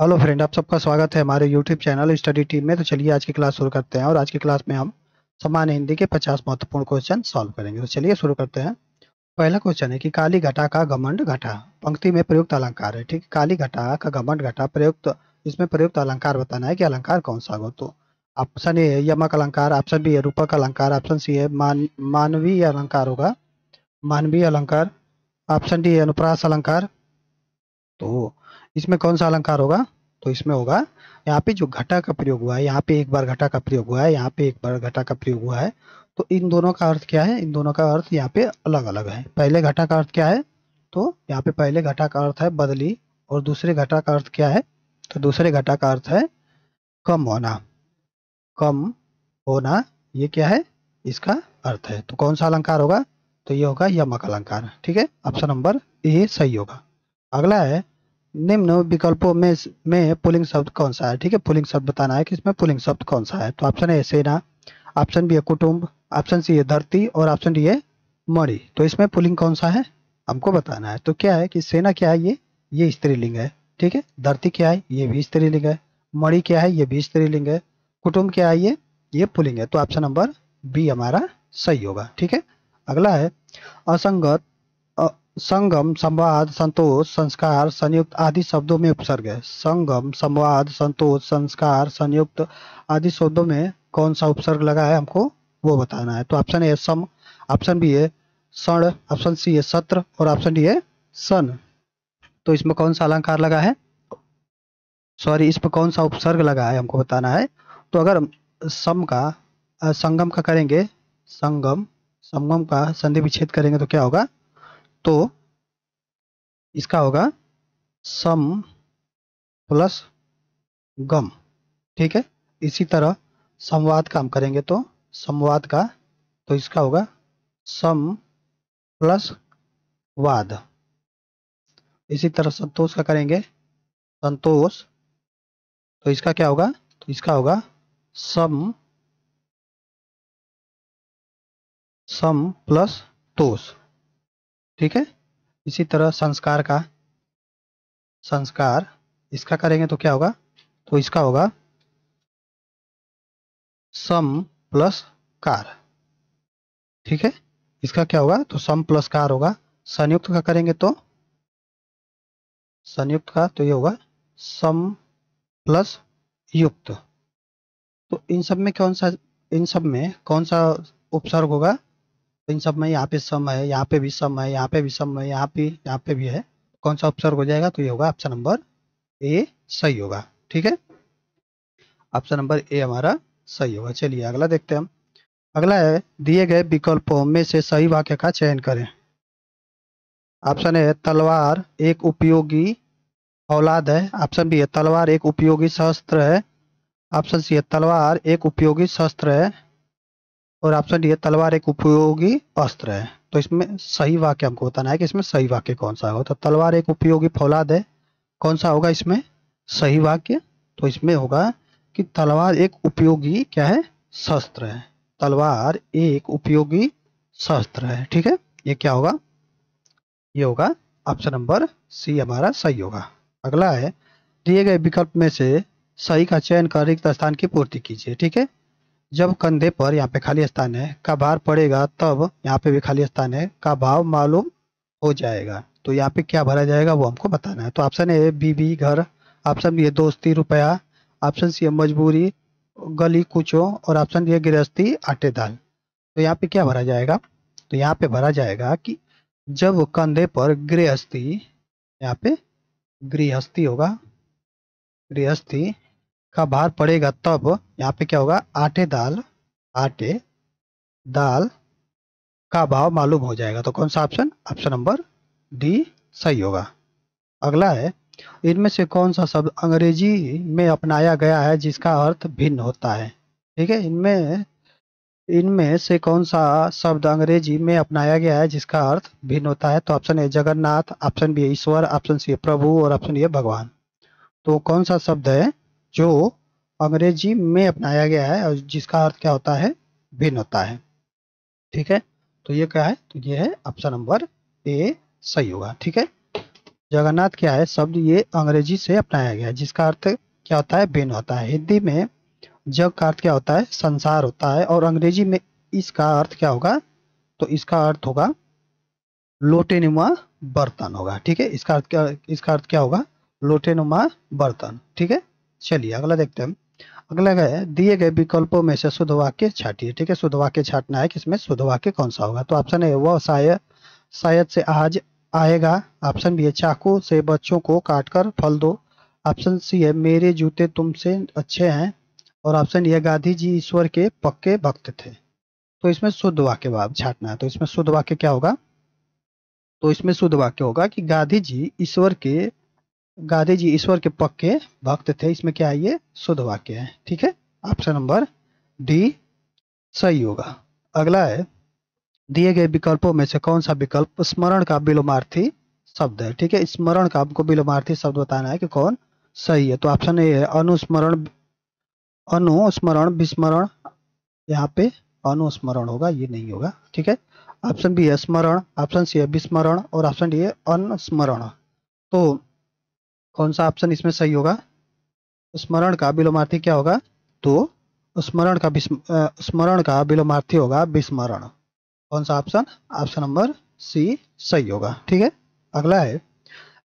hello friend आप सबका स्वागत है हमारे यूट्यूब चैनल स्टडी टीम में तो चलिए आज की क्लास शुरू करते हैं और आज की क्लास में हम सामान्य हिंदी के 50 महत्वपूर्ण क्वेश्चन सॉल्व करेंगे तो चलिए शुरू करते हैं पहला क्वेश्चन है कि काली घटा का घमंड घटा पंक्ति में प्रयुक्त अलंकार है ठीक काली घटा का घमंड घटा प्रयुक्त इसमें प्रयुक्त अलंकार बताना है कि अलंकार कौन सा हो तो ऑप्शन ए है यमक अलंकार ऑप्शन बी है रूपक अलंकार ऑप्शन सी है मानवीय अलंकार होगा मानवीय अलंकार ऑप्शन डी है अनुप्रास अलंकार तो इसमें कौन सा अलंकार होगा तो इसमें होगा यहाँ पे जो घटा का प्रयोग हुआ है यहाँ पे एक बार घटा का प्रयोग हुआ है यहाँ पे एक बार घटा का प्रयोग हुआ है तो इन दोनों का अर्थ क्या है इन दोनों का अर्थ यहाँ पे अलग अलग है पहले घटा का अर्थ क्या है तो यहाँ पे पहले घटा का अर्थ है बदली और दूसरे घटा का अर्थ क्या है तो दूसरे घटा का अर्थ है कम होना कम होना ये क्या है इसका अर्थ है तो कौन सा अलंकार होगा तो ये होगा यमक अलंकार ठीक है ऑप्शन नंबर ए सही होगा अगला है निम्न विकल्पों में में पुलिंग शब्द कौन सा है ठीक है पुलिंग शब्द बताना है कि इसमें पुलिंग शब्द कौन सा है तो ऑप्शन है सेना ऑप्शन बी है कुटुंब ऑप्शन सी है धरती और ऑप्शन डी है मणि तो इसमें पुलिंग कौन सा है हमको बताना है तो क्या है कि सेना क्या है ये ये स्त्रीलिंग है ठीक है धरती क्या है ये भी स्त्रीलिंग है मणि क्या है ये भी स्त्रीलिंग है कुटुंब क्या है ये ये पुलिंग है तो ऑप्शन नंबर बी हमारा सही होगा ठीक है अगला है असंगत संगम संवाद संतोष संस्कार संयुक्त आदि शब्दों में उपसर्ग है संगम संवाद संतोष संस्कार संयुक्त आदि शब्दों में कौन सा उपसर्ग लगा है हमको वो बताना है तो ऑप्शन ए सम ऑप्शन बी है सण ऑप्शन सी है सत्र और ऑप्शन डी है सन तो इसमें कौन सा अलंकार लगा है सॉरी इसमें कौन सा उपसर्ग लगा है हमको बताना है तो अगर सम का संगम का करेंगे संगम संगम का संधि विच्छेद करेंगे तो क्या होगा तो इसका होगा सम प्लस गम ठीक है इसी तरह संवाद काम करेंगे तो संवाद का तो इसका होगा सम प्लस वाद इसी तरह संतोष का करेंगे संतोष तो इसका क्या होगा तो इसका होगा सम सम प्लस तोष ठीक है इसी तरह संस्कार का संस्कार इसका करेंगे तो क्या होगा तो इसका होगा सम प्लस कार ठीक है इसका क्या होगा तो सम प्लस कार होगा संयुक्त का करेंगे तो संयुक्त का तो ये होगा सम प्लस युक्त तो इन सब में कौन सा इन सब में कौन सा उपसर्ग होगा इन सब में यहाँ पे सम है यहाँ पे भी सम है यहाँ पे भी सम है यहाँ पे यहाँ पे भी है कौन सा ऑप्शन हो जाएगा तो ये होगा ऑप्शन नंबर ए सही होगा ठीक है ऑप्शन नंबर ए हमारा सही होगा चलिए अगला देखते हैं हम अगला है दिए गए विकल्पों में से सही वाक्य का चयन करें ऑप्शन ए तलवार एक उपयोगी औलाद है ऑप्शन बी है तलवार एक उपयोगी शस्त्र है ऑप्शन सी है तलवार एक उपयोगी शस्त्र है और ऑप्शन डी है तलवार एक उपयोगी अस्त्र है तो इसमें सही वाक्य हमको बताना है कि इसमें सही वाक्य कौन सा होगा तो तलवार एक उपयोगी फौलाद है कौन सा होगा इसमें सही वाक्य तो इसमें होगा कि तलवार एक उपयोगी क्या है शस्त्र है तलवार एक उपयोगी शस्त्र है ठीक है ये क्या होगा ये होगा ऑप्शन नंबर सी हमारा सही होगा अगला है दिए गए विकल्प में से सही का चयन कर रिक्त स्थान की पूर्ति कीजिए ठीक है जब कंधे पर यहाँ पे खाली स्थान है का भार पड़ेगा तब यहाँ पे भी खाली स्थान है का भाव मालूम हो जाएगा तो यहाँ पे क्या भरा जाएगा वो हमको बताना है तो ऑप्शन ए बीबी घर ऑप्शन बी दोस्ती रुपया ऑप्शन सी मजबूरी गली कुचो और ऑप्शन डी गृहस्थी आटे दाल तो यहाँ पे क्या भरा जाएगा तो यहाँ पे भरा जाएगा कि जब कंधे पर गृहस्थी यहाँ पे गृहस्थी होगा गृहस्थी का भार पड़ेगा तब यहाँ पे क्या होगा आटे दाल आटे दाल का भाव मालूम हो जाएगा तो कौन सा ऑप्शन ऑप्शन नंबर डी सही होगा अगला है इनमें से कौन सा शब्द अंग्रेजी में अपनाया गया है जिसका अर्थ भिन्न होता है ठीक है इनमें इनमें से कौन सा शब्द अंग्रेजी में अपनाया गया है जिसका अर्थ भिन्न होता है तो option A Jagannath option B ईश्वर ऑप्शन सी प्रभु और ऑप्शन ये भगवान तो कौन सा शब्द है जो अंग्रेजी में अपनाया गया है और जिसका अर्थ क्या होता है भिन्न होता है ठीक है तो ये क्या है तो ये है ऑप्शन नंबर ए सही होगा ठीक है जगन्नाथ क्या है शब्द ये अंग्रेजी से अपनाया गया है जिसका अर्थ क्या होता है भिन्न होता है हिंदी में जग का अर्थ क्या होता है संसार होता है और अंग्रेजी में इसका अर्थ क्या होगा तो इसका अर्थ होगा लोटेनुमा बर्तन होगा ठीक है इसका अर्थ क्या इसका अर्थ क्या होगा लोटेनुमा बर्तन ठीक है चलिए अगला देखते हैं अगला है दिए गए विकल्पों में से शुद्ध वाक्य छाटिए ठीक है शुद्ध वाक्य छाटना है किसमें शुद्ध वाक्य कौन सा होगा तो ऑप्शन है वह शायद शायद से आज आएगा ऑप्शन बी है चाकू से बच्चों को काटकर फल दो ऑप्शन सी है मेरे जूते तुमसे अच्छे हैं और ऑप्शन ये e गांधी जी ईश्वर के पक्के भक्त थे तो इसमें शुद्ध वाक्य बाब छाटना है तो इसमें शुद्ध वाक्य क्या होगा तो इसमें शुद्ध वाक्य होगा कि गांधी जी ईश्वर के गांधी जी ईश्वर के पक्के भक्त थे इसमें क्या है ये शुद्ध वाक्य है ठीक है ऑप्शन नंबर डी सही होगा अगला है दिए गए विकल्पों में से कौन सा विकल्प स्मरण का विलोमार्थी शब्द है ठीक है स्मरण का आपको विलोमार्थी शब्द बताना है कि कौन सही है तो ऑप्शन ए है अनुस्मरण अनुस्मरण विस्मरण यहाँ पे अनुस्मरण होगा ये नहीं होगा ठीक है ऑप्शन बी है स्मरण ऑप्शन सी है विस्मरण और ऑप्शन डी है अनुस्मरण तो कौन सा ऑप्शन इसमें सही होगा स्मरण का विलोमार्थी क्या होगा तो स्मरण का स्मरण का विलोमार्थी होगा विस्मरण कौन सा ऑप्शन ऑप्शन नंबर सी सही होगा ठीक है अगला है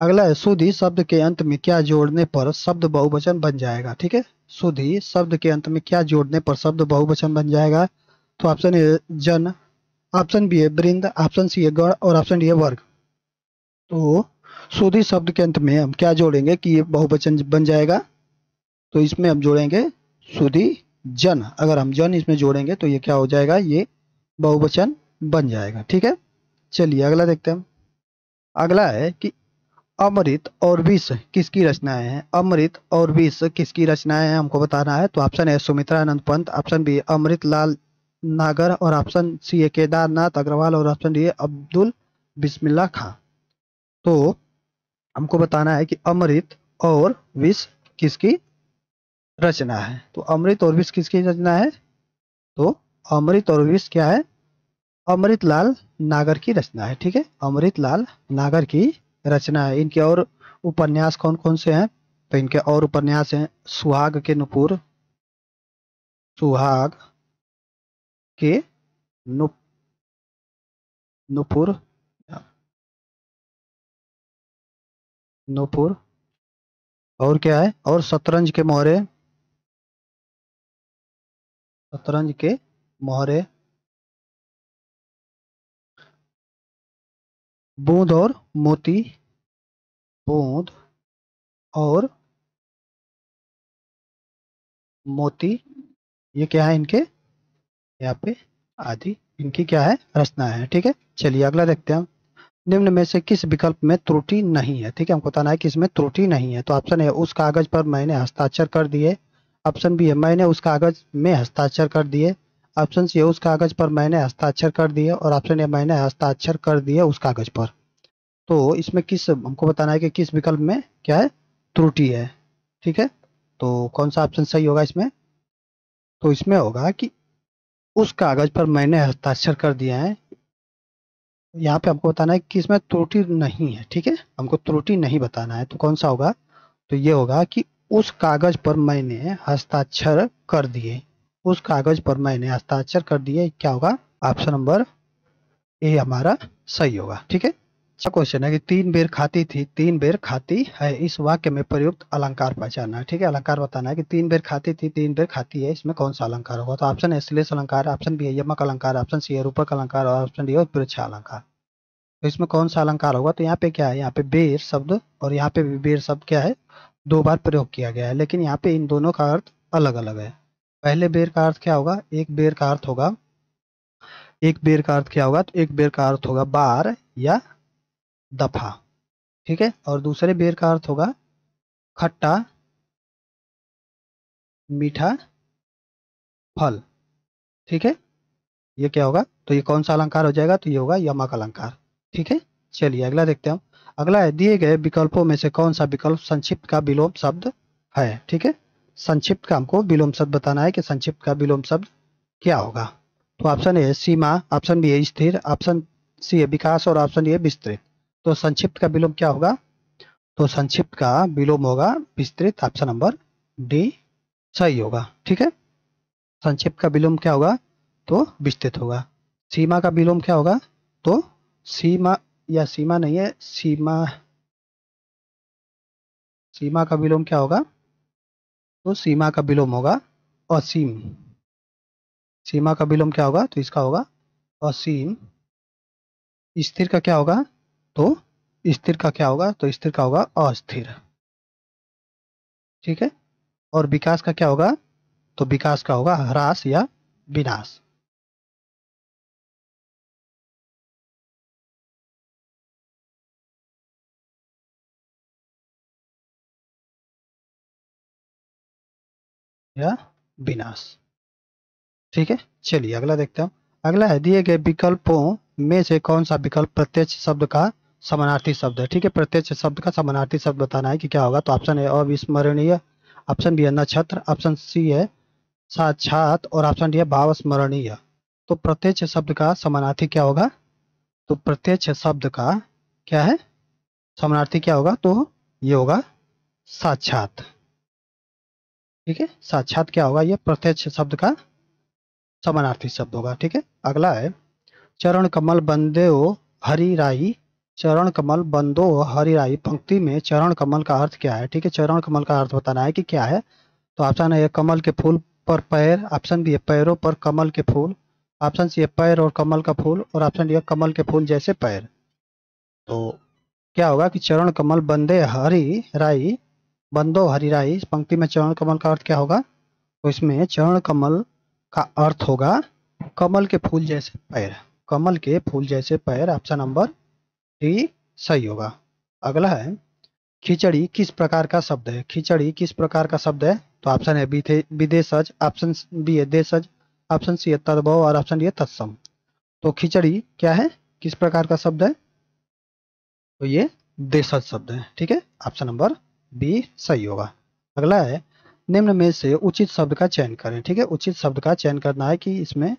अगला है सुधि शब्द के अंत में क्या जोड़ने पर शब्द बहुवचन बन जाएगा ठीक है सुधि शब्द के अंत में क्या जोड़ने पर शब्द बहुवचन बन जाएगा तो ऑप्शन ए जन ऑप्शन बी है वृंद ऑप्शन सी है गण और ऑप्शन डी है वर्ग तो सुधी शब्द के अंत में हम क्या जोड़ेंगे कि ये बहुवचन बन जाएगा तो इसमें हम जोड़ेंगे सुधी जन अगर हम जन इसमें जोड़ेंगे तो ये क्या हो जाएगा ये बहुवचन बन जाएगा ठीक है चलिए अगला देखते हैं अगला है कि अमृत और विष किसकी रचनाएं हैं अमृत और विष किसकी रचनाएं हैं हमको बताना है तो ऑप्शन है सुमित्रानंद पंत ऑप्शन बी अमृत लाल नागर और ऑप्शन सी है केदारनाथ अग्रवाल और ऑप्शन डी अब्दुल बिस्मिल्ला खां तो हमको बताना है कि अमृत और विष किसकी रचना है तो अमृत और विष किसकी रचना है तो अमृत और विष क्या है अमृत लाल नागर की रचना है ठीक है अमृत लाल नागर की रचना है इनके और उपन्यास कौन कौन से हैं तो इनके और उपन्यास हैं सुहाग के नुपुर सुहाग के नुप नुपुर नूपुर और क्या है और शतरंज के मोहरे शतरंज के मोहरे बूंद और मोती बूंद और मोती ये क्या है इनके यहाँ पे आदि इनकी क्या है रचना है ठीक है चलिए अगला देखते हैं निम्न में से किस विकल्प में त्रुटि नहीं है ठीक है हमको बताना है कि इसमें त्रुटि नहीं है तो ऑप्शन है उस कागज पर मैंने हस्ताक्षर कर दिए ऑप्शन बी है मैंने उस कागज में हस्ताक्षर कर दिए ऑप्शन सी है उस कागज पर मैंने हस्ताक्षर कर दिए और ऑप्शन ए मैंने हस्ताक्षर कर दिए उस कागज पर तो इसमें किस हमको बताना है कि किस विकल्प में क्या है त्रुटि है ठीक है तो कौन सा ऑप्शन सही होगा इसमें तो इसमें होगा कि उस कागज पर मैंने हस्ताक्षर कर दिया है यहाँ पे हमको बताना है कि इसमें त्रुटि नहीं है ठीक है हमको त्रुटि नहीं बताना है तो कौन सा होगा तो ये होगा कि उस कागज पर मैंने हस्ताक्षर कर दिए उस कागज पर मैंने हस्ताक्षर कर दिए क्या होगा ऑप्शन नंबर ए हमारा सही होगा ठीक है अच्छा क्वेश्चन है कि तीन बेर खाती थी तीन बेर खाती है इस वाक्य में प्रयुक्त अलंकार पहचाना है ठीक है अलंकार बताना है कि तीन बेर खाती थी तीन बेर खाती है इसमें कौन सा अलंकार होगा तो ऑप्शन है श्लेष अलंकार ऑप्शन बी है यमक अलंकार ऑप्शन सी है रूपक अलंकार और ऑप्शन डी है उत्प्रेक्षा अलंकार तो इसमें कौन सा अलंकार होगा तो यहाँ पे क्या है यहाँ पे बेर शब्द और यहाँ पे बेर शब्द क्या है दो बार प्रयोग किया गया है लेकिन यहाँ पे इन दोनों का अर्थ अलग अलग है पहले बेर का अर्थ क्या होगा एक बेर का अर्थ होगा एक बेर का अर्थ क्या होगा तो एक बेर का अर्थ होगा बार या दफा ठीक है और दूसरे बेर का अर्थ होगा खट्टा मीठा फल ठीक है ये क्या होगा तो ये कौन सा अलंकार हो जाएगा तो ये होगा यमा का अलंकार ठीक है चलिए अगला देखते हैं अगला है दिए गए विकल्पों में से कौन सा विकल्प संक्षिप्त का विलोम शब्द है ठीक है संक्षिप्त का हमको विलोम शब्द बताना है कि संक्षिप्त का विलोम शब्द क्या होगा तो ऑप्शन ए सीमा ऑप्शन बी है स्थिर ऑप्शन सी है विकास और ऑप्शन ए विस्तृत तो संक्षिप्त का विलोम क्या होगा तो संक्षिप्त का विलोम होगा विस्तृत ऑप्शन नंबर डी सही होगा ठीक है संक्षिप्त का विलोम क्या होगा तो विस्तृत होगा सीमा का विलोम क्या होगा तो सीमा या सीमा नहीं है सीमा सीमा का विलोम क्या होगा तो सीमा का विलोम होगा असीम सीमा का विलोम क्या होगा तो इसका होगा असीम स्थिर का क्या होगा तो स्थिर का क्या होगा तो स्थिर का होगा अस्थिर ठीक है और विकास का क्या होगा तो विकास का होगा ह्रास या विनाश या विनाश ठीक है चलिए अगला देखते हैं अगला है दिए गए विकल्पों में से कौन सा विकल्प प्रत्यक्ष शब्द का समानार्थी शब्द है ठीक है प्रत्यक्ष शब्द का समानार्थी शब्द बताना है कि क्या होगा तो ऑप्शन है अविस्मरणीय ऑप्शन बी है नक्षत्र ऑप्शन सी है साक्षात और ऑप्शन डी है भावस्मरणीय तो प्रत्यक्ष शब्द का समानार्थी क्या होगा तो प्रत्यक्ष शब्द का क्या है समानार्थी क्या होगा तो ये होगा साक्षात ठीक है साक्षात क्या होगा ये प्रत्यक्ष शब्द का समानार्थी शब्द होगा ठीक है अगला है चरण कमल बंदे हो हरी राई चरण कमल बंदो हरिराई पंक्ति में चरण कमल का अर्थ क्या है ठीक है चरण कमल का अर्थ बताना है कि क्या है तो ऑप्शन है कमल के फूल पर पैर ऑप्शन बी है पैरों पर कमल के फूल ऑप्शन सी है पैर और कमल का फूल और ऑप्शन डी है कमल के फूल जैसे पैर तो क्या होगा कि चरण कमल बंदे हरि राई बंदो हरि राई पंक्ति में चरण कमल का अर्थ क्या होगा तो इसमें चरण कमल का अर्थ होगा कमल के फूल जैसे पैर कमल के फूल जैसे पैर ऑप्शन नंबर ही सही होगा अगला है खिचड़ी किस प्रकार का शब्द है खिचड़ी किस प्रकार का शब्द है तो ऑप्शन है विदेशज ऑप्शन बी है देशज ऑप्शन सी है तद्भव और ऑप्शन डी है तत्सम तो खिचड़ी क्या है किस प्रकार का शब्द है तो ये देशज शब्द है ठीक है ऑप्शन नंबर बी सही होगा अगला है निम्न में से उचित शब्द का चयन करें ठीक है उचित शब्द का चयन करना है कि इसमें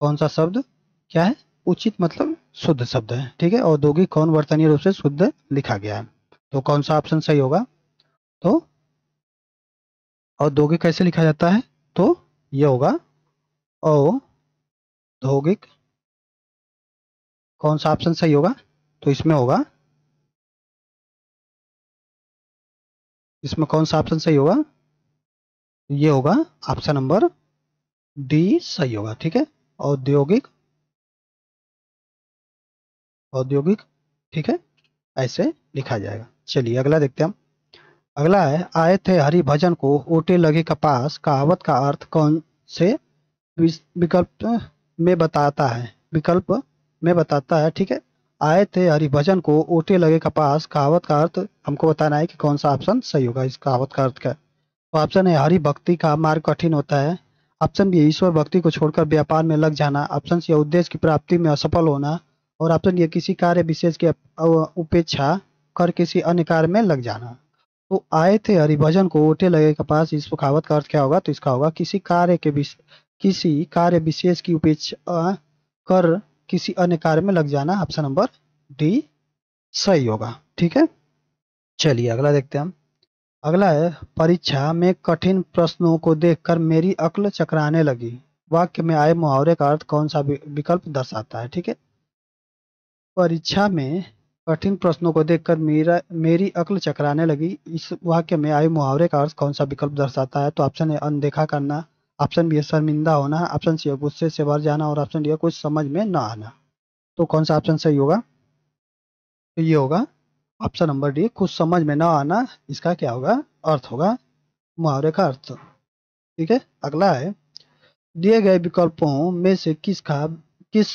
कौन सा शब्द क्या है उचित मतलब शुद्ध शब्द है ठीक है औद्योगिक कौन वर्तनीय रूप से शुद्ध लिखा गया है तो कौन सा ऑप्शन सही होगा तो औद्योगिक कैसे लिखा जाता है तो यह होगा औद्योगिक कौन सा ऑप्शन सही होगा तो इसमें होगा इसमें कौन सा ऑप्शन सही होगा ये होगा ऑप्शन नंबर डी सही होगा ठीक है औद्योगिक औद्योगिक ठीक है ऐसे लिखा जाएगा चलिए अगला देखते हैं हम अगला है आए थे हरि भजन को ओटे लगे कपास कहावत का अर्थ कौन से विकल्प में बताता है विकल्प में बताता है ठीक है आए थे हरिभजन को ओटे लगे कपास कहावत का अर्थ हमको बताना है कि कौन सा ऑप्शन सही होगा इस कहावत का अर्थ का तो ऑप्शन है हरि भक्ति का मार्ग कठिन होता है ऑप्शन बी ईश्वर भक्ति को छोड़कर व्यापार में लग जाना ऑप्शन सी उद्देश्य की प्राप्ति में असफल होना और ऑप्शन तो ये किसी कार्य विशेष की उपेक्षा कर किसी अन्य कार्य में लग जाना तो आए थे हरिभजन को ओटे लगे पास इस पुखावत का अर्थ क्या होगा तो इसका होगा किसी कार्य के किसी कार्य विशेष की उपेक्षा कर किसी अन्य कार्य में लग जाना ऑप्शन नंबर डी सही होगा ठीक है चलिए अगला देखते हैं हम अगला है परीक्षा में कठिन प्रश्नों को देखकर मेरी अक्ल चकराने लगी वाक्य में आए मुहावरे का अर्थ कौन सा विकल्प दर्शाता है ठीक है परीक्षा में कठिन प्रश्नों को देखकर मेरा मेरी अक्ल चकराने लगी इस वाक्य में आयु मुहावरे का अर्थ कौन सा विकल्प दर्शाता है तो ऑप्शन ए अनदेखा करना ऑप्शन बी है शर्मिंदा होना ऑप्शन सी है गुस्से से भर जाना और ऑप्शन डी है कुछ समझ में ना आना तो कौन सा ऑप्शन सही होगा तो ये होगा ऑप्शन नंबर डी कुछ समझ में ना आना इसका क्या होगा अर्थ होगा मुहावरे का अर्थ ठीक है अगला है दिए गए विकल्पों में से किसका किस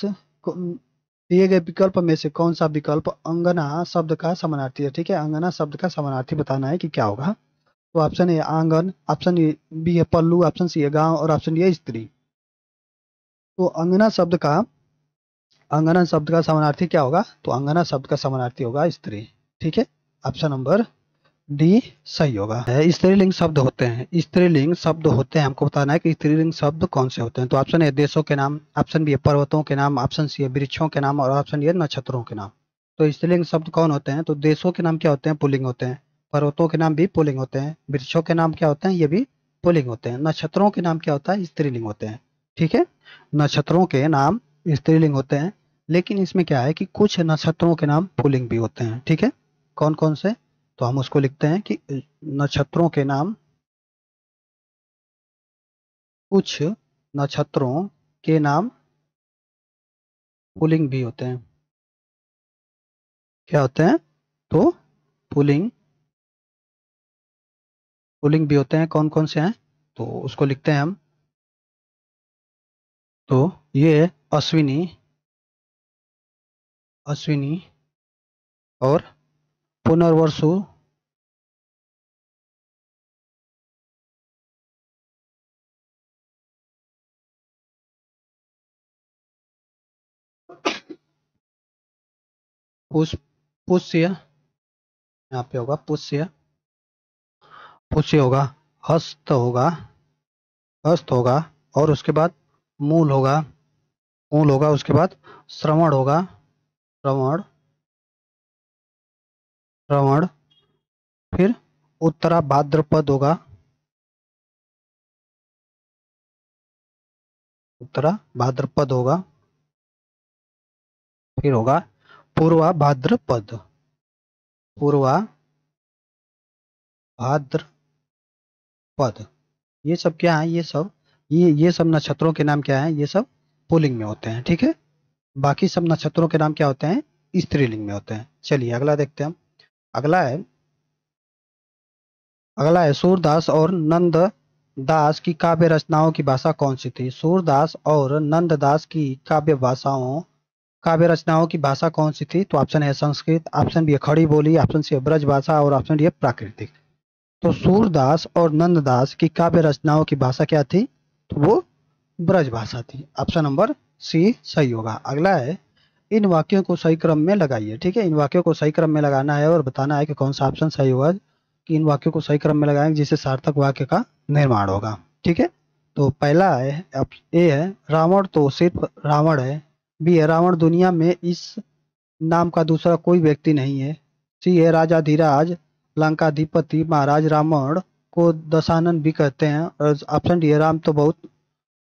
दिए गए विकल्प में से कौन सा विकल्प अंगना शब्द का समानार्थी है ठीक है अंगना शब्द का समानार्थी बताना है कि क्या होगा तो ऑप्शन ए आंगन ऑप्शन बी है पल्लू ऑप्शन सी है गांव और ऑप्शन डी है स्त्री तो अंगना शब्द का अंगना शब्द का समानार्थी क्या होगा तो अंगना शब्द का समानार्थी होगा स्त्री ठीक है ऑप्शन नंबर डी सही होगा स्त्रीलिंग शब्द होते हैं स्त्रीलिंग शब्द होते हैं हमको बताना है कि स्त्रीलिंग शब्द कौन से होते हैं तो ऑप्शन है देशों के नाम ऑप्शन बी है पर्वतों के नाम ऑप्शन सी है वृक्षों के नाम और ऑप्शन ये नक्षत्रों के नाम तो स्त्रीलिंग शब्द कौन होते हैं तो देशों के नाम क्या होते हैं पुलिंग होते हैं पर्वतों के नाम भी पुलिंग होते हैं वृक्षों के नाम क्या होते हैं ये भी पुलिंग होते हैं नक्षत्रों के नाम क्या होता है स्त्रीलिंग होते हैं ठीक है नक्षत्रों के नाम स्त्रीलिंग होते हैं लेकिन इसमें क्या है कि कुछ नक्षत्रों के नाम पुलिंग भी होते हैं ठीक है कौन कौन से तो हम उसको लिखते हैं कि नक्षत्रों के नाम कुछ नक्षत्रों के नाम पुलिंग भी होते हैं क्या होते हैं तो पुलिंग पुलिंग भी होते हैं कौन कौन से हैं तो उसको लिखते हैं हम तो ये अश्विनी अश्विनी और पुनर्वसु पुश पुष्य यहाँ पे होगा पुष्य पुष्य होगा हस्त होगा हस्त होगा और उसके बाद मूल होगा मूल होगा उसके बाद श्रवण होगा श्रवण श्रवण फिर उत्तरा भाद्रपद होगा उत्तरा भाद्रपद होगा फिर होगा पूर्वा भाद्रपद पूर्वा भाद्र पद ये सब क्या है ये सब ये ये सब नक्षत्रों के नाम क्या है ये सब पुलिंग में होते हैं ठीक है बाकी सब नक्षत्रों के नाम क्या होते हैं स्त्रीलिंग में होते हैं चलिए अगला देखते हैं हम अगला है अगला है सूरदास और नंद दास की काव्य रचनाओं की भाषा कौन सी थी सूरदास और नंददास की काव्य भाषाओं काव्य रचनाओं की भाषा कौन सी थी तो ऑप्शन है संस्कृत ऑप्शन बी है खड़ी बोली ऑप्शन सी है ब्रज भाषा और ऑप्शन डी प्राकृतिक तो सूरदास और नंददास की काव्य रचनाओं की भाषा क्या थी तो वो ब्रज भाषा थी ऑप्शन नंबर सी सही होगा अगला है इन वाक्यों को सही क्रम में लगाइए ठीक है इन वाक्यों को सही क्रम में लगाना है और बताना है कि कौन सा ऑप्शन सही होगा कि इन वाक्यों को सही क्रम में लगाएंगे जिससे सार्थक वाक्य का निर्माण होगा ठीक है तो पहला है ए है रावण तो सिर्फ रावण है भी है रावण दुनिया में इस नाम का दूसरा कोई व्यक्ति नहीं है सी है राजाधिराज लंकाधिपति महाराज रावण को दशानन भी कहते हैं और ऑप्शन डी है राम तो बहुत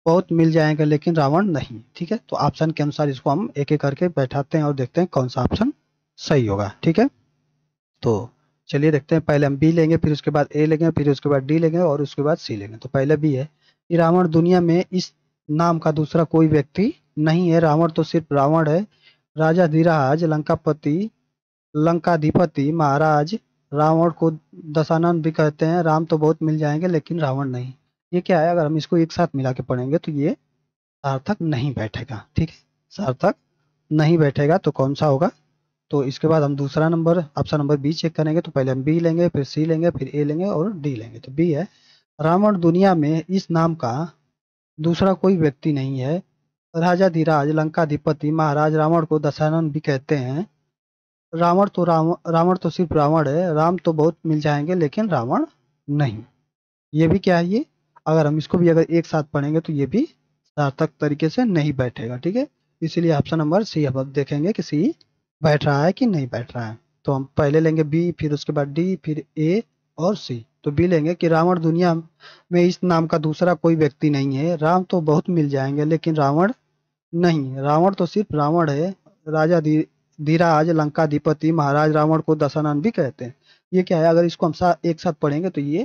बहुत मिल जाएंगे लेकिन रावण नहीं ठीक है तो ऑप्शन के अनुसार इसको हम एक एक करके बैठाते हैं और देखते हैं कौन सा ऑप्शन सही होगा ठीक है तो चलिए देखते हैं पहले हम बी लेंगे फिर उसके बाद ए लेंगे फिर उसके बाद डी लेंगे और उसके बाद सी लेंगे तो पहले बी है कि रावण दुनिया में इस नाम का दूसरा कोई व्यक्ति नहीं है रावण तो सिर्फ रावण है राजा धीराज लंकापति लंकाधिपति महाराज रावण को दशानंद भी कहते हैं राम तो बहुत मिल जाएंगे लेकिन रावण नहीं ये क्या है अगर हम इसको एक साथ मिला के पढ़ेंगे तो ये सार्थक नहीं बैठेगा ठीक है सार्थक नहीं बैठेगा तो कौन सा होगा तो इसके बाद हम दूसरा number option number B check करेंगे तो पहले हम बी लेंगे फिर सी लेंगे फिर ए लेंगे और डी लेंगे तो बी है रावण दुनिया में इस नाम का दूसरा कोई व्यक्ति नहीं है राजा धीराज लंकाधिपति महाराज रावण को दशानन भी कहते हैं रावण तो राम रावण तो सिर्फ रावण है राम तो बहुत मिल जाएंगे लेकिन रावण नहीं ये भी क्या है ये अगर हम इसको भी अगर एक साथ पढ़ेंगे तो ये भी सार्थक तरीके से नहीं बैठेगा ठीक है इसीलिए ऑप्शन नंबर सी अब देखेंगे कि सी बैठ रहा है कि नहीं बैठ रहा है तो हम पहले लेंगे बी फिर उसके बाद डी फिर ए और सी तो बी लेंगे कि रावण दुनिया में इस नाम का दूसरा कोई व्यक्ति नहीं है राम तो बहुत मिल जाएंगे लेकिन रावण नहीं रावण तो सिर्फ रावण है राजा धी, धीराज लंकाधिपति महाराज रावण को दशानन भी कहते हैं ये क्या है अगर इसको हम सा, एक साथ पढ़ेंगे तो ये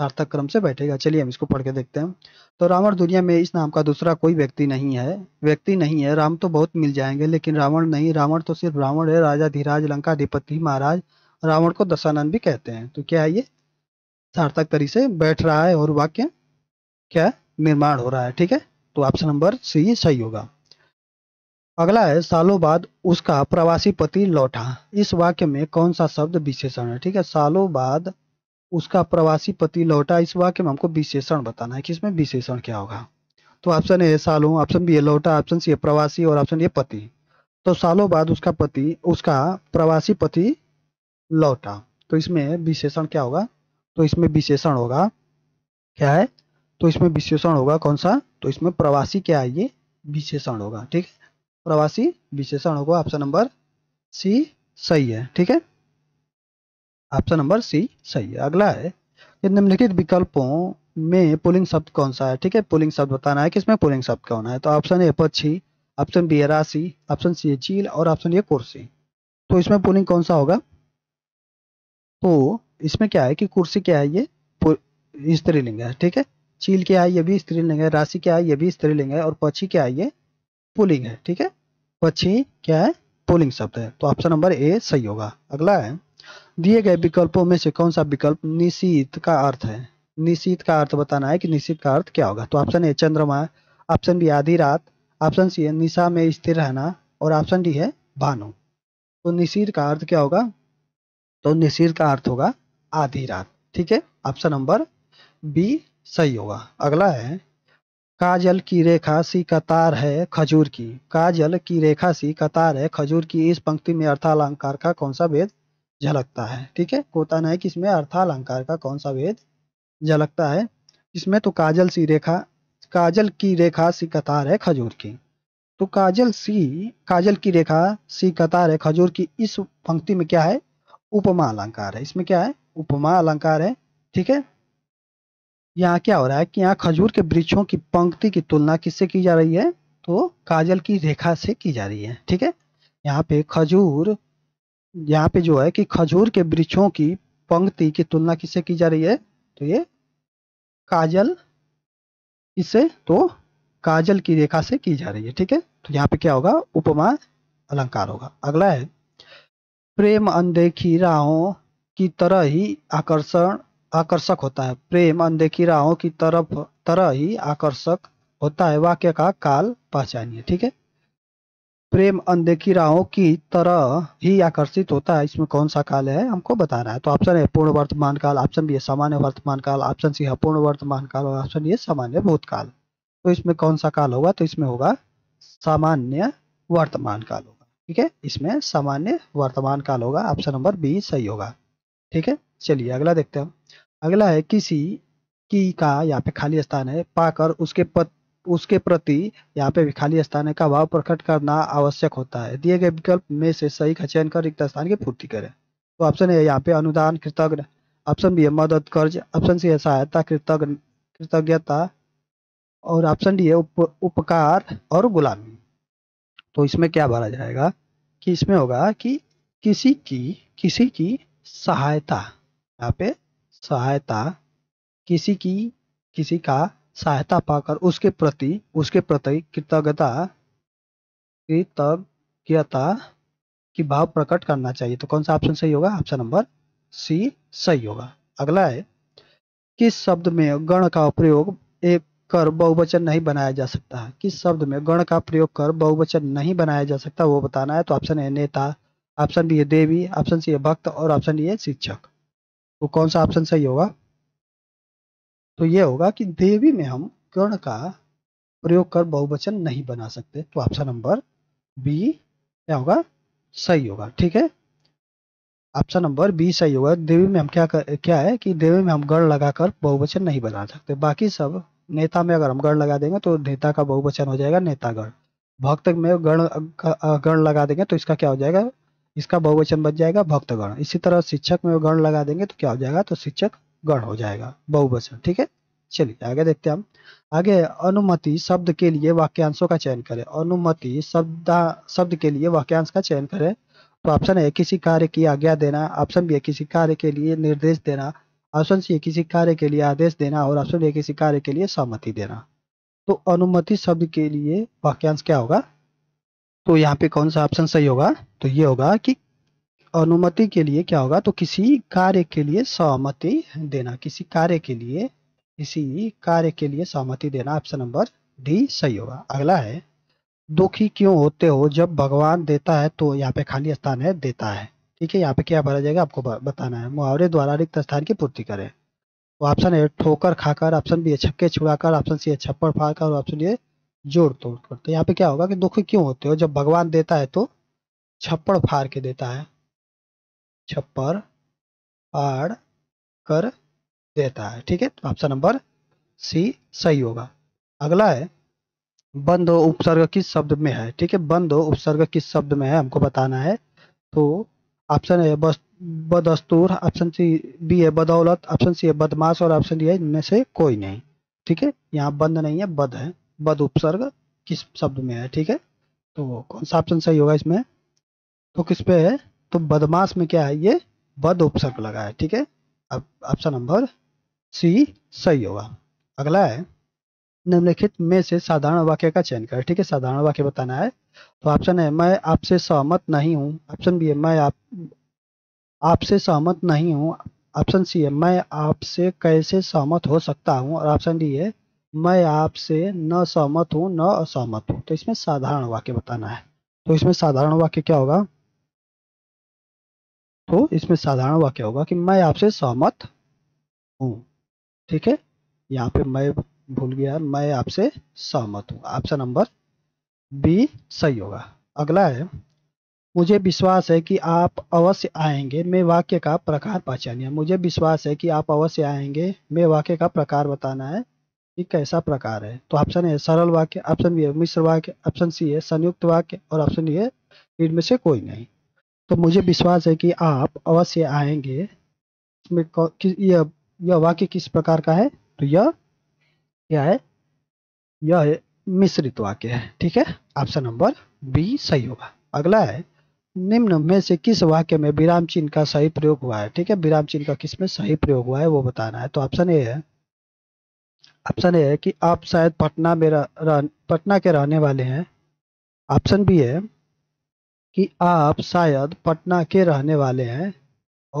सार्थक क्रम से बैठेगा चलिए हम इसको पढ़ के देखते हैं तो रावण दुनिया में इस नाम का दूसरा कोई व्यक्ति नहीं है व्यक्ति नहीं है राम तो बहुत मिल जाएंगे लेकिन रावण नहीं रावण तो सिर्फ रावण है राजा धीराज लंकाधिपति महाराज रावण को दशानन भी कहते हैं तो क्या है ये सार्थक तरी से बैठ रहा है और वाक्य क्या निर्माण हो रहा है ठीक है तो ऑप्शन नंबर सी सही होगा अगला है सालों बाद उसका प्रवासी पति लौटा इस वाक्य में कौन सा शब्द विशेषण है ठीक है सालों बाद उसका प्रवासी पति लौटा इस वाक्य में हमको विशेषण बताना है कि इसमें विशेषण क्या होगा तो ऑप्शन ए सालों ऑप्शन बी ए लौटा ऑप्शन सी ए प्रवासी और ऑप्शन ए पति तो सालों बाद उसका पति उसका प्रवासी पति लौटा तो इसमें विशेषण क्या होगा तो इसमें विशेषण होगा क्या है तो इसमें विशेषण होगा कौन सा तो इसमें प्रवासी क्या है ये विशेषण होगा ठीक है प्रवासी विशेषण होगा ऑप्शन नंबर सी सही है ठीक है ऑप्शन नंबर सी सही है अगला है कि निम्नलिखित विकल्पों में पुलिंग शब्द कौन सा है ठीक है पुलिंग शब्द बताना है कि इसमें पुलिंग शब्द कौन है तो ऑप्शन ए पक्षी ऑप्शन बी राशि ऑप्शन सी झील और ऑप्शन ए कुर्सी तो इसमें पुलिंग कौन सा होगा तो इसमें क्या है कि कुर्सी क्या है ये स्त्रीलिंग है ठीक है चील क्या है ये भी स्त्रीलिंग है राशि क्या है ये भी स्त्रीलिंग है और पक्षी क्या है ये पुलिंग है ठीक है पक्षी क्या है पोलिंग शब्द है तो ऑप्शन नंबर ए सही होगा अगला है दिए गए विकल्पों में से कौन सा विकल्प निशित का अर्थ है निश्चित का अर्थ बताना है कि निश्चित का अर्थ क्या होगा तो ऑप्शन ए चंद्रमा ऑप्शन बी आधी रात ऑप्शन सी है निशा में स्थिर रहना और ऑप्शन डी है भानु तो निशीर का अर्थ क्या होगा तो निशीर का अर्थ होगा आधी रात ठीक है ऑप्शन नंबर बी सही होगा अगला है काजल की रेखा सी कतार है खजूर की काजल की रेखा सी कतार है खजूर की इस पंक्ति में अर्थालंकार का कौन सा भेद झलकता है ठीक है कोता है कि इसमें अर्थालंकार का कौन सा भेद झलकता है इसमें तो काजल सी रेखा काजल की रेखा सी कतार है खजूर की तो काजल सी काजल की रेखा सी कतार है खजूर की इस पंक्ति में क्या है उपमा अलंकार है इसमें क्या है उपमा अलंकार है ठीक है यहाँ क्या हो रहा है कि यहाँ खजूर के वृक्षों की पंक्ति की तुलना किससे की जा रही है तो काजल की रेखा से की जा रही है ठीक है यहाँ पे खजूर यहाँ पे जो है कि खजूर के वृक्षों की पंक्ति की तुलना किससे की जा रही है तो ये काजल इससे तो काजल की रेखा से की जा रही है ठीक है तो यहाँ पे क्या होगा उपमा अलंकार होगा अगला है प्रेम अनदेखी राहों की तरह ही आकर्षण आकर्षक होता है प्रेम अनदेखी राहों की तरफ तरह ही आकर्षक होता है वाक्य का काल पहचानिए ठीक है प्रेम अनदेखी राहों की तरह ही आकर्षित होता है इसमें कौन सा काल है हमको बताना है तो ऑप्शन है पूर्ण वर्तमान काल ऑप्शन बी है सामान्य वर्तमान काल ऑप्शन सी है पूर्ण वर्तमान काल और ऑप्शन ये सामान्य भूतकाल तो इसमें कौन सा काल होगा तो इसमें होगा सामान्य वर्तमान काल होगा ठीक है इसमें सामान्य वर्तमान काल होगा ऑप्शन नंबर बी सही होगा ठीक है चलिए अगला देखते हैं अगला है किसी की का यहाँ पे खाली स्थान है पाकर उसके पत उसके प्रति यहाँ पे खाली स्थान का भाव प्रकट करना आवश्यक होता है दिए गए विकल्प में से सही का चयन कर रिक्त स्थान की पूर्ति करें तो ऑप्शन है यहाँ पे अनुदान कृतज्ञ ऑप्शन बी है मदद कर्ज ऑप्शन सी है सहायता कृतज्ञ कृतज्ञता और ऑप्शन डी है उप, उपकार और गुलामी तो इसमें क्या भरा जाएगा कि इसमें होगा कि किसी की किसी की सहायता यहाँ पे सहायता किसी की किसी का सहायता पाकर उसके प्रति उसके प्रति कृतज्ञता कृतज्ञता की भाव प्रकट करना चाहिए तो कौन सा ऑप्शन सही होगा ऑप्शन नंबर सी सही होगा अगला है किस शब्द में गण का प्रयोग एक कर बहुवचन नहीं बनाया जा सकता है किस शब्द में गण का प्रयोग कर बहुवचन नहीं बनाया जा सकता वो बताना है तो ऑप्शन है नेता ऑप्शन बी है देवी ऑप्शन सी है भक्त और ऑप्शन ये है शिक्षक वो तो कौन सा ऑप्शन सही होगा तो ये होगा कि देवी में हम कर्ण का प्रयोग कर बहुवचन नहीं बना सकते तो ऑप्शन नंबर बी क्या होगा सही होगा ठीक है ऑप्शन नंबर बी सही होगा देवी में हम क्या कर, क्या है कि देवी में हम गढ़ लगाकर बहुवचन नहीं बना सकते बाकी सब नेता में अगर हम गढ़ लगा देंगे तो नेता का बहुवचन हो जाएगा नेतागढ़ भक्त में गण गण लगा देंगे तो इसका क्या हो जाएगा इसका बहुवचन बच जाएगा भक्तगण इसी तरह शिक्षक में गण लगा देंगे तो क्या हो जाएगा तो शिक्षक गण हो जाएगा बहुवचन ठीक है चलिए आगे देखते हैं हम आगे अनुमति शब्द के लिए वाक्यांशों का चयन करें अनुमति शब्द शब्द के लिए वाक्यांश का चयन करें तो ऑप्शन ए किसी कार्य की आज्ञा देना ऑप्शन बी किसी कार्य के लिए निर्देश देना ऑप्शन सी किसी कार्य के लिए आदेश देना और ऑप्शन ए किसी कार्य के लिए सहमति देना तो अनुमति शब्द के लिए वाक्यांश क्या होगा तो यहाँ पे कौन सा ऑप्शन सही होगा तो ये होगा कि अनुमति के लिए क्या होगा तो किसी कार्य के लिए सहमति देना किसी कार्य के लिए किसी कार्य के लिए सहमति देना ऑप्शन नंबर डी सही होगा अगला है दुखी क्यों होते हो जब भगवान देता है तो यहाँ पे खाली स्थान है देता है ठीक है यहाँ पे क्या भरा जाएगा आपको बताना है मुहावरे द्वारा रिक्त स्थान की पूर्ति करें तो ऑप्शन है ठोकर खाकर ऑप्शन बी है छक्के छुड़ाकर ऑप्शन सी है छप्पड़ फाड़कर ऑप्शन ये जोड़ तोड़ करते यहाँ पे क्या होगा कि दुखी क्यों होते हो जब भगवान देता है तो छप्पड़ फाड़ के देता है छप्पर फाड़ कर देता है ठीक है तो ऑप्शन नंबर सी सही होगा अगला है बंध उपसर्ग किस शब्द में है ठीक है बंध उपसर्ग किस शब्द में है हमको बताना है तो ऑप्शन है बस बदस्तूर ऑप्शन सी बी है बदौलत ऑप्शन सी है बदमाश और ऑप्शन डी है इनमें से कोई नहीं ठीक है यहाँ बंद नहीं है बद है बद उपसर्ग किस शब्द में है ठीक है तो कौन सा ऑप्शन सही होगा इसमें तो किस पे है तो बदमाश में क्या है ये बद उपसर्ग लगा है ठीक है अब ऑप्शन नंबर सी सही होगा अगला है निम्नलिखित में से साधारण वाक्य का चयन करें ठीक है साधारण वाक्य बताना है तो ऑप्शन है मैं आपसे सहमत नहीं हूँ ऑप्शन बी है मैं आप आपसे सहमत नहीं हूँ ऑप्शन सी है मैं आपसे कैसे सहमत हो सकता हूँ और ऑप्शन डी है मैं आपसे न सहमत हूँ न असहमत हूँ तो इसमें साधारण वाक्य बताना है तो इसमें साधारण वाक्य क्या होगा तो इसमें साधारण वाक्य होगा कि मैं आपसे सहमत हूँ ठीक है यहाँ पे मैं भूल गया मैं आपसे सहमत हूँ ऑप्शन नंबर बी सही होगा अगला है मुझे विश्वास है कि आप अवश्य आएंगे मैं वाक्य का प्रकार पहचानिए मुझे विश्वास है कि आप अवश्य आएंगे मैं वाक्य का प्रकार बताना है ये कैसा प्रकार है तो ऑप्शन है सरल वाक्य ऑप्शन बी है मिश्र वाक्य ऑप्शन सी है संयुक्त वाक्य और ऑप्शन ये इनमें से कोई नहीं तो मुझे विश्वास है कि आप अवश्य आएंगे इसमें यह यह वाक्य किस प्रकार का है तो यह क्या है यह है मिश्रित वाक्य है ठीक है ऑप्शन नंबर बी सही होगा अगला है निम्न में से किस वाक्य में विराम चिन्ह का सही प्रयोग हुआ है ठीक है विराम चिन्ह का किस में सही प्रयोग हुआ है वो बताना है तो ऑप्शन ए है ऑप्शन ए है कि आप शायद पटना में पटना के रहने वाले हैं ऑप्शन बी है कि आप शायद पटना के रहने वाले हैं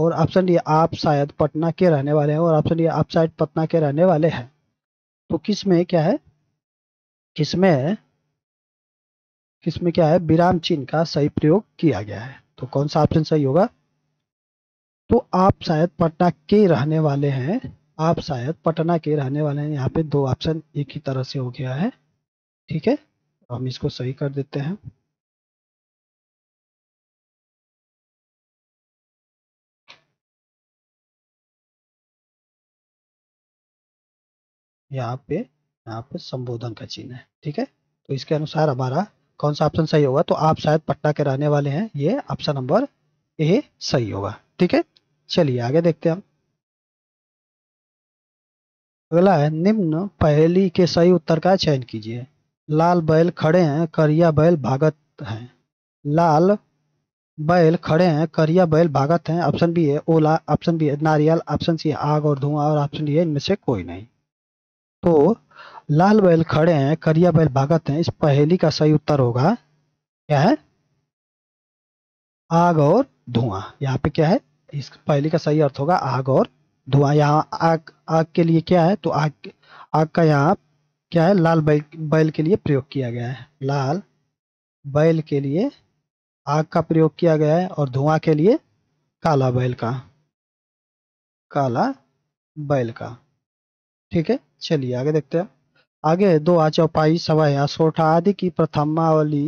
और ऑप्शन डी आप शायद पटना के रहने वाले हैं और ऑप्शन डी आप शायद पटना के रहने वाले हैं तो किस में क्या है किस में किस में क्या है विराम चिन्ह का सही प्रयोग किया गया है तो कौन सा ऑप्शन सही होगा तो आप शायद पटना के रहने वाले हैं आप शायद पटना के रहने वाले हैं यहाँ पे दो ऑप्शन एक ही तरह से हो गया है ठीक है तो हम इसको सही कर देते हैं यहाँ पे यहाँ पे संबोधन का चिन्ह है ठीक है तो इसके अनुसार हमारा कौन सा ऑप्शन सही होगा तो आप शायद पटना के रहने वाले हैं ये ऑप्शन नंबर ए सही होगा ठीक है चलिए आगे देखते हैं हम अगला है निम्न पहली के सही उत्तर का चयन कीजिए लाल बैल खड़े हैं करिया बैल भागत हैं लाल बैल खड़े हैं करिया बैल भागत हैं ऑप्शन बी है ओला ऑप्शन बी है नारियल ऑप्शन सी आग और धुआं और ऑप्शन डी है इनमें से कोई नहीं तो लाल बैल खड़े हैं करिया बैल भागत हैं इस पहली का सही उत्तर होगा क्या है आग और धुआं यहाँ पे क्या है इस पहली का सही अर्थ होगा आग और धुआं यहाँ आग आग के लिए क्या है तो आग आग का यहाँ क्या है लाल बैल बैल के लिए प्रयोग किया गया है लाल बैल के लिए आग का प्रयोग किया गया है और धुआं के लिए काला बैल का काला बैल का ठीक है चलिए आगे देखते हैं आगे दो आ चौपाई सवाया सोठा आदि की प्रथमावली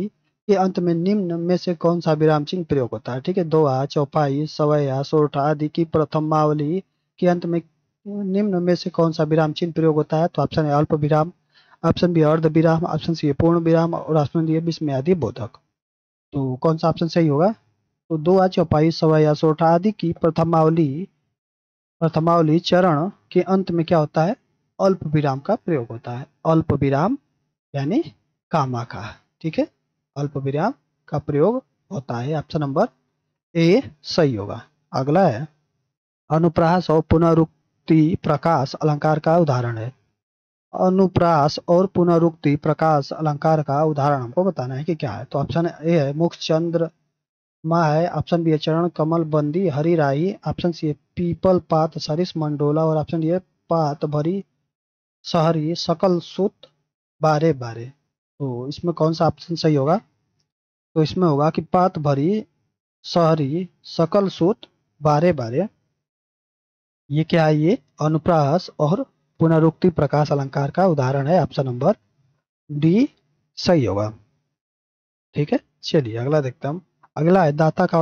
के अंत में निम्न में से कौन सा विराम चिन्ह प्रयोग होता है ठीक है दो आ चौपाई सवैया सोठा आदि की प्रथमावली के अंत में निम्न में से कौन सा विराम चिन्ह प्रयोग होता है तो ऑप्शन है अल्प विराम ऑप्शन बी अर्ध विराम ऑप्शन सी पूर्ण विराम और ऑप्शन डी है आदि बोधक तो कौन सा ऑप्शन सही होगा तो दो आ चौपाई सवा या सोठा आदि की प्रथमावली प्रथमावली चरण के अंत में क्या होता है अल्प विराम का प्रयोग होता है अल्प विराम यानी कामा का ठीक है अल्प विराम का प्रयोग होता है ऑप्शन नंबर ए सही होगा अगला है अनुप्रास और पुनरुक्ति प्रकाश अलंकार का उदाहरण है अनुप्रास और पुनरुक्ति प्रकाश अलंकार का उदाहरण हमको बताना है कि क्या है तो ऑप्शन ए है मुख चंद्र मा है ऑप्शन बी है चरण कमल बंदी हरी राई ऑप्शन सी है पीपल पात सरिस मंडोला और ऑप्शन डी है पात भरी सहरी सकल सुत बारे बारे तो इसमें कौन सा ऑप्शन सही होगा तो इसमें होगा कि पात भरी सहरी सकल सुत बारे बारे ये क्या है ये अनुप्रास और पुनरुक्ति प्रकाश अलंकार का उदाहरण है ऑप्शन नंबर डी सही होगा ठीक है चलिए अगला देखते हम अगला है दाता का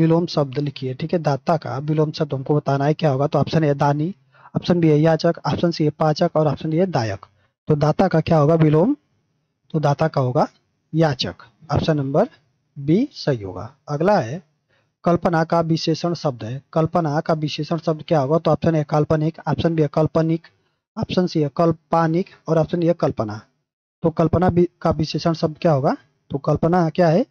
विलोम शब्द लिखिए ठीक है दाता का विलोम शब्द हमको बताना है क्या होगा तो ऑप्शन ए दानी ऑप्शन बी है याचक ऑप्शन सी है पाचक और ऑप्शन डी है दायक तो दाता का क्या होगा विलोम तो दाता का होगा याचक ऑप्शन नंबर बी सही होगा अगला है कल्पना का विशेषण शब्द है कल्पना का विशेषण शब्द क्या होगा तो ऑप्शन ए काल्पनिक ऑप्शन बी है काल्पनिक ऑप्शन सी अकल्पानिक और ऑप्शन ए कल्पना तो कल्पना का विशेषण शब्द क्या होगा तो कल्पना क्या है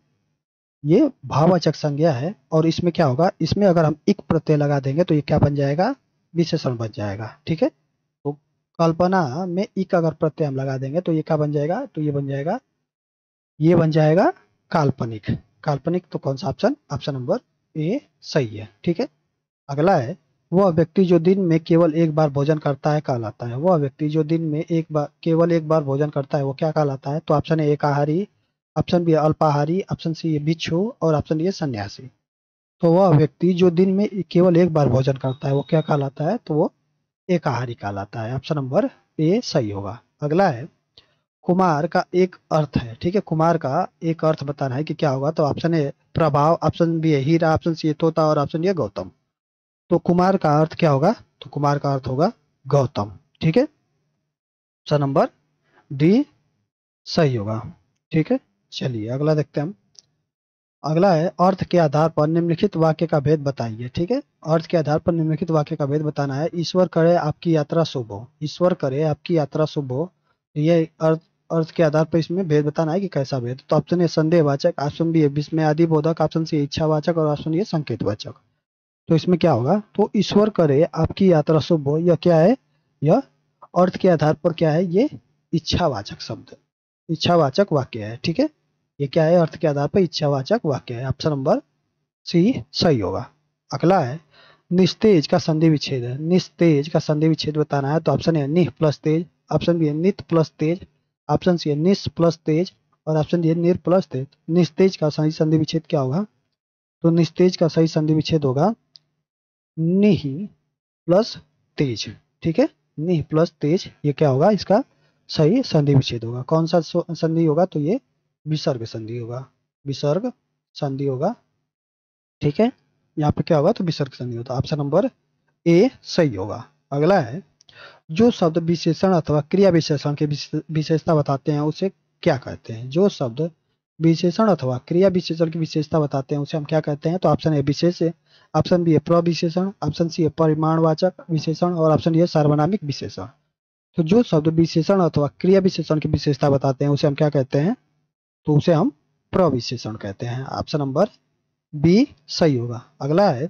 ये भावाचक संज्ञा है और इसमें क्या होगा इसमें अगर हम इक प्रत्यय लगा देंगे तो ये क्या बन जाएगा विशेषण बन जाएगा ठीक है तो कल्पना में एक अगर प्रत्यय हम लगा देंगे तो ये क्या बन जाएगा तो ये बन जाएगा ये बन जाएगा काल्पनिक काल्पनिक तो कौन सा ऑप्शन ऑप्शन नंबर ये सही है ठीक है अगला है वह व्यक्ति जो दिन में केवल एक बार भोजन करता है कहलाता है वह व्यक्ति जो दिन में एक बार केवल एक बार भोजन करता है वो क्या कहलाता है तो ऑप्शन ए एक आहारी ऑप्शन बी अल्पाहारी ऑप्शन सी भिक्षु और ऑप्शन ए सन्यासी तो वह व्यक्ति जो दिन में केवल एक बार भोजन करता है वो क्या कहलाता है तो वो एक आहारी कहलाता है ऑप्शन नंबर ए सही होगा अगला है कुमार का एक अर्थ है ठीक है कुमार का एक अर्थ बताना है कि क्या होगा तो ऑप्शन ए प्रभाव ऑप्शन बी है हीरा ऑप्शन सी तोता और ऑप्शन ये गौतम तो कुमार का अर्थ क्या होगा तो कुमार का अर्थ होगा गौतम ठीक है ऑप्शन नंबर डी सही होगा ठीक है चलिए अगला देखते हैं हम अगला है अर्थ के आधार पर निम्नलिखित वाक्य का भेद बताइए ठीक है अर्थ के आधार पर निम्नलिखित वाक्य का भेद बताना है ईश्वर करे आपकी यात्रा शुभ हो ईश्वर करे आपकी यात्रा शुभ हो ये अर्थ और उसके आधार पर इसमें भेद बताना है कि कैसा भेद तो ऑप्शन ए संदेहवाचक ऑप्शन बी है विस्मय आदि बोधक ऑप्शन सी इच्छावाचक और ऑप्शन ये वाचक तो इसमें क्या होगा तो ईश्वर करे आपकी यात्रा शुभ हो यह क्या है यह अर्थ के आधार पर क्या है ये इच्छावाचक शब्द इच्छावाचक वाक्य है ठीक है ये क्या है अर्थ के आधार पर इच्छावाचक वाक्य है ऑप्शन नंबर सी सही होगा अगला है निस्तेज का संधि विच्छेद है निस्तेज का संधि विच्छेद बताना है तो ऑप्शन है निह प्लस तेज ऑप्शन बी है नित प्लस तेज ऑप्शन सी है निस प्लस तेज और ऑप्शन डी है निर प्लस तेज निस्तेज का सही संधि विच्छेद क्या होगा तो निस्तेज का सही संधि विच्छेद होगा निह प्लस तेज ठीक है निह प्लस तेज ये क्या होगा इसका सही संधि विच्छेद होगा कौन सा संधि होगा तो ये विसर्ग संधि होगा विसर्ग संधि होगा ठीक है यहाँ पे क्या होगा तो विसर्ग संधि होगा ऑप्शन नंबर ए सही होगा अगला है जो शब्द विशेषण अथवा क्रिया विशेषण की विशेषता बताते हैं उसे क्या कहते हैं जो शब्द विशेषण अथवा क्रिया विशेषण की विशेषता बताते हैं उसे हम क्या कहते हैं तो ऑप्शन ए विशेष ऑप्शन बी है प्रविशेषण ऑप्शन सी है परिमाणवाचक विशेषण और ऑप्शन ए सार्वनामिक विशेषण तो जो शब्द विशेषण अथवा क्रिया विशेषण की विशेषता बताते हैं उसे हम क्या कहते हैं तो उसे हम प्रविशेषण कहते हैं ऑप्शन नंबर बी सही होगा अगला है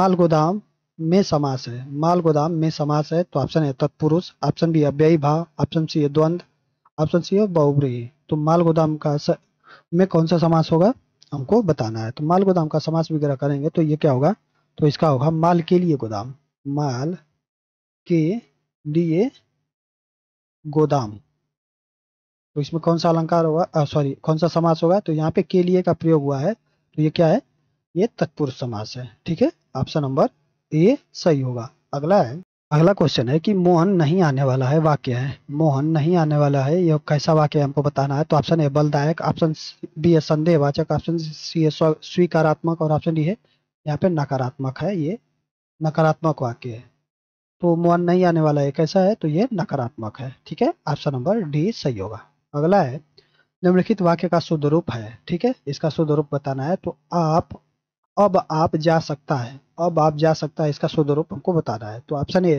माल गोदाम में समास है माल गोदाम में समास है तो ऑप्शन है तत्पुरुष ऑप्शन बी अव्ययी भाव ऑप्शन सी है द्वंद ऑप्शन सी है बहुब्रीही तो माल गोदाम का स... में कौन सा समास होगा हमको बताना है तो माल गोदाम का समास वगैरह करेंगे तो ये क्या होगा तो इसका होगा माल के लिए गोदाम माल के लिए गोदाम तो इसमें कौन सा अलंकार होगा सॉरी कौन सा समास होगा तो यहाँ पे के लिए का प्रयोग हुआ है तो ये क्या है ये तत्पुरुष समास है ठीक है ऑप्शन नंबर ए सही होगा अगला है अगला क्वेश्चन है कि मोहन नहीं आने वाला है वाक्य है मोहन नहीं आने वाला है यह कैसा वाक्य है हमको बताना है तो ऑप्शन ए बलदायक ऑप्शन बी है संदेहवाचक ऑप्शन सी है स्वीकारात्मक और ऑप्शन डी है यहाँ पे नकारात्मक है ये नकारात्मक वाक्य है तो मोहन नहीं आने वाला है कैसा है तो ये नकारात्मक है ठीक है ऑप्शन नंबर डी सही होगा अगला है निम्नलिखित वाक्य का शुद्ध रूप है ठीक है इसका शुद्ध रूप बताना है तो आप अब आप जा सकता है अब आप जा सकता है इसका शुद्ध रूप हमको बताना है तो ऑप्शन ए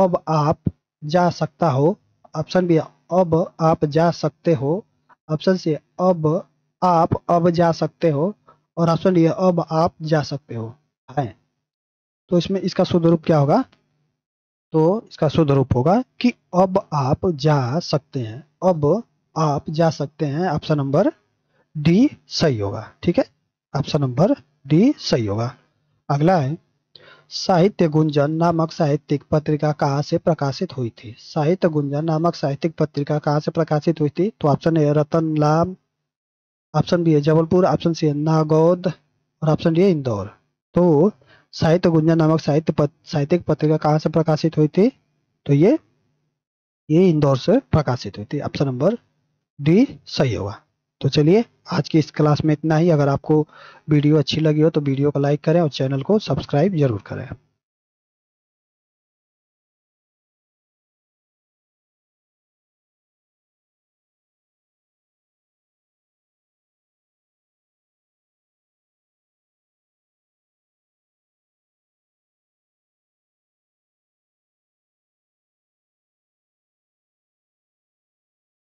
अब आप जा सकता हो ऑप्शन बी अब आप जा सकते हो ऑप्शन सी अब आप अब जा सकते हो और ऑप्शन डी अब आप जा सकते हो है तो इसमें इसका शुद्ध रूप क्या होगा तो इसका शुद्ध रूप होगा कि अब आप जा सकते हैं अब आप जा सकते हैं ऑप्शन नंबर डी सही होगा ठीक है ऑप्शन नंबर डी सही होगा अगला है साहित्य गुंजन नामक साहित्यिक पत्रिका कहाँ से प्रकाशित हुई थी साहित्य गुंजन नामक साहित्यिक पत्रिका कहाँ से प्रकाशित हुई थी तो ऑप्शन ए रतन लाम ऑप्शन बी है जबलपुर ऑप्शन सी है नागौद और ऑप्शन डी है इंदौर तो साहित्य गुंजन नामक साहित्य पत, साहित्यिक पत्रिका कहाँ से प्रकाशित हुई थी तो ये ये इंदौर से प्रकाशित हुई थी ऑप्शन नंबर डी सही होगा तो चलिए आज की इस क्लास में इतना ही अगर आपको वीडियो अच्छी लगी हो तो वीडियो को लाइक करें और चैनल को सब्सक्राइब जरूर करें